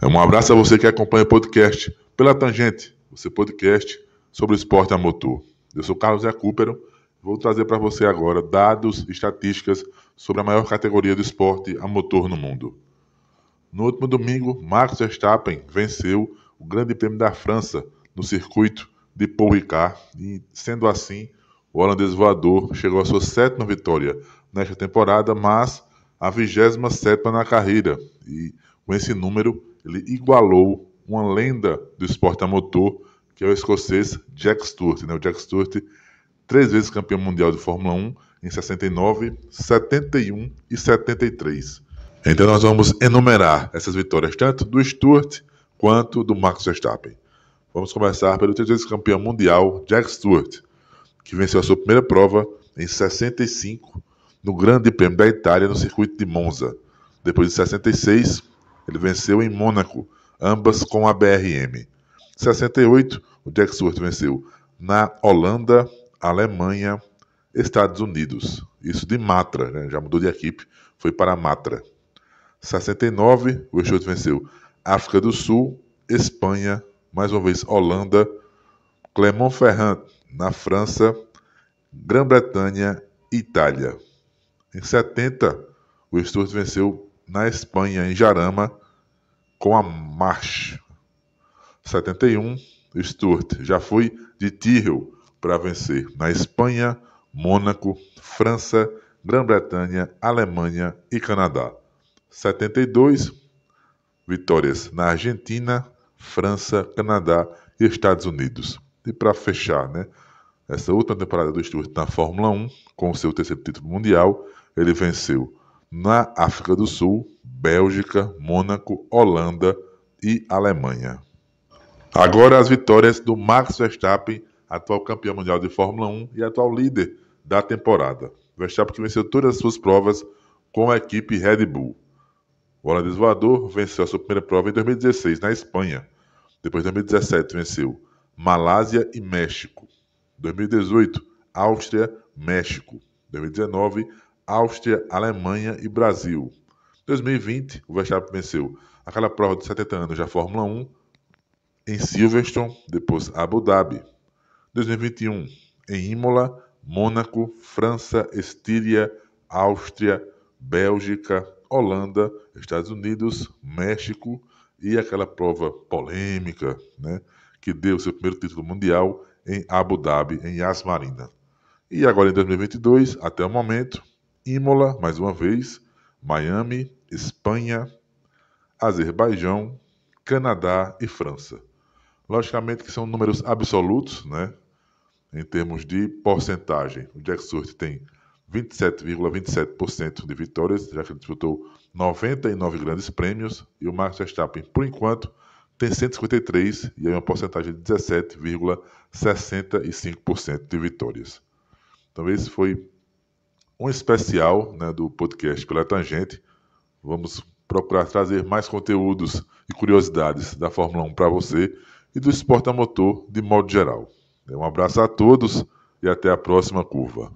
Um abraço a você que acompanha o podcast pela Tangente, o seu podcast sobre o esporte a motor. Eu sou Carlos Acúpero vou trazer para você agora dados e estatísticas sobre a maior categoria de esporte a motor no mundo. No último domingo, Max Verstappen venceu o Grande Prêmio da França no circuito de Paul Ricard e, sendo assim, o holandês voador chegou à sua sétima vitória nesta temporada, mas a 27 na carreira, e com esse número ele igualou uma lenda do esporte a motor, que é o escocês Jack Stewart. Né? O Jack Stewart, três vezes campeão mundial de Fórmula 1 em 69, 71 e 73. Então nós vamos enumerar essas vitórias, tanto do Stewart quanto do Max Verstappen. Vamos começar pelo três vezes campeão mundial Jack Stewart, que venceu a sua primeira prova em 65 no Grande Prêmio da Itália no circuito de Monza. Depois de 66, ele venceu em Mônaco, ambas com a BRM. 68, o Jack Stewart venceu na Holanda, Alemanha, Estados Unidos. Isso de Matra, né? já mudou de equipe, foi para Matra. 69, o Stewart venceu África do Sul, Espanha, mais uma vez Holanda, Clermont-Ferrand na França, Grã-Bretanha e Itália. Em 70, o Stewart venceu na Espanha, em Jarama, com a March. 71, Stuart. Já fui de Tyrrell para vencer na Espanha, Mônaco, França, Grã-Bretanha, Alemanha e Canadá. 72, vitórias na Argentina, França, Canadá e Estados Unidos. E para fechar, né? Essa última temporada do Stuart na Fórmula 1, com o seu terceiro título mundial, ele venceu na África do Sul, Bélgica, Mônaco, Holanda e Alemanha. Agora as vitórias do Max Verstappen, atual campeão mundial de Fórmula 1 e atual líder da temporada. Verstappen que venceu todas as suas provas com a equipe Red Bull. O holandês voador venceu a sua primeira prova em 2016 na Espanha. Depois, em 2017, venceu Malásia e México. 2018, Áustria, México. 2019, Áustria, Alemanha e Brasil. 2020, o Verstappen venceu aquela prova de 70 anos da Fórmula 1 em Silverstone, depois Abu Dhabi. 2021, em Imola, Mônaco, França, Estíria, Áustria, Bélgica, Holanda, Estados Unidos, México e aquela prova polêmica, né, que deu seu primeiro título mundial em Abu Dhabi, em Yas Marina. E agora em 2022, até o momento, Imola, mais uma vez, Miami, Espanha, Azerbaijão, Canadá e França. Logicamente que são números absolutos, né? Em termos de porcentagem. O Jack Stewart tem 27,27% ,27 de vitórias, já que ele disputou 99 grandes prêmios, e o Max Verstappen, por enquanto, tem 153 e aí uma porcentagem de 17,65% de vitórias. Então esse foi um especial né, do podcast Pela Tangente. Vamos procurar trazer mais conteúdos e curiosidades da Fórmula 1 para você e do esporte a motor de modo geral. Um abraço a todos e até a próxima curva.